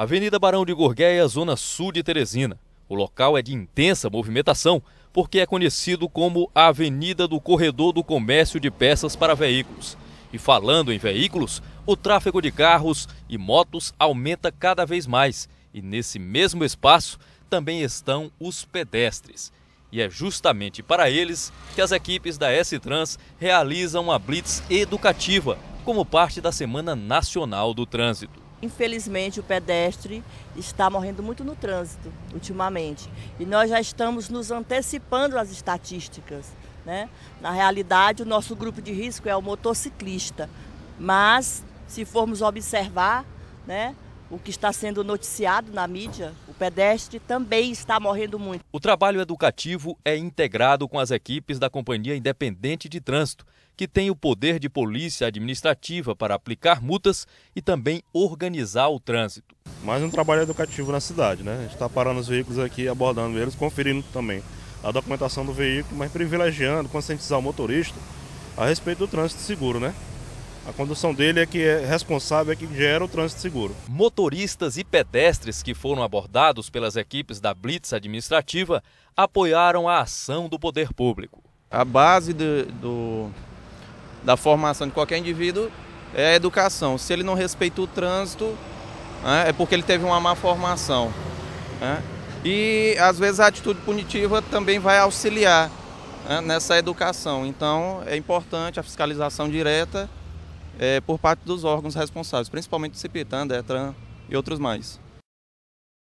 Avenida Barão de Gorgueia, zona sul de Teresina. O local é de intensa movimentação, porque é conhecido como a Avenida do Corredor do Comércio de Peças para Veículos. E falando em veículos, o tráfego de carros e motos aumenta cada vez mais, e nesse mesmo espaço também estão os pedestres. E é justamente para eles que as equipes da S-Trans realizam a blitz educativa como parte da Semana Nacional do Trânsito. Infelizmente, o pedestre está morrendo muito no trânsito ultimamente e nós já estamos nos antecipando às estatísticas. Né? Na realidade, o nosso grupo de risco é o motociclista, mas se formos observar né, o que está sendo noticiado na mídia, pedestre também está morrendo muito. O trabalho educativo é integrado com as equipes da Companhia Independente de Trânsito, que tem o poder de polícia administrativa para aplicar multas e também organizar o trânsito. Mais é um trabalho educativo na cidade, né? A gente está parando os veículos aqui, abordando eles, conferindo também a documentação do veículo, mas privilegiando, conscientizar o motorista a respeito do trânsito seguro, né? A condução dele é que é responsável, é que gera o trânsito seguro. Motoristas e pedestres que foram abordados pelas equipes da Blitz Administrativa apoiaram a ação do poder público. A base do, do, da formação de qualquer indivíduo é a educação. Se ele não respeita o trânsito, né, é porque ele teve uma má formação. Né. E às vezes a atitude punitiva também vai auxiliar né, nessa educação. Então é importante a fiscalização direta é, por parte dos órgãos responsáveis, principalmente o CIPITAN, DETRAN e outros mais.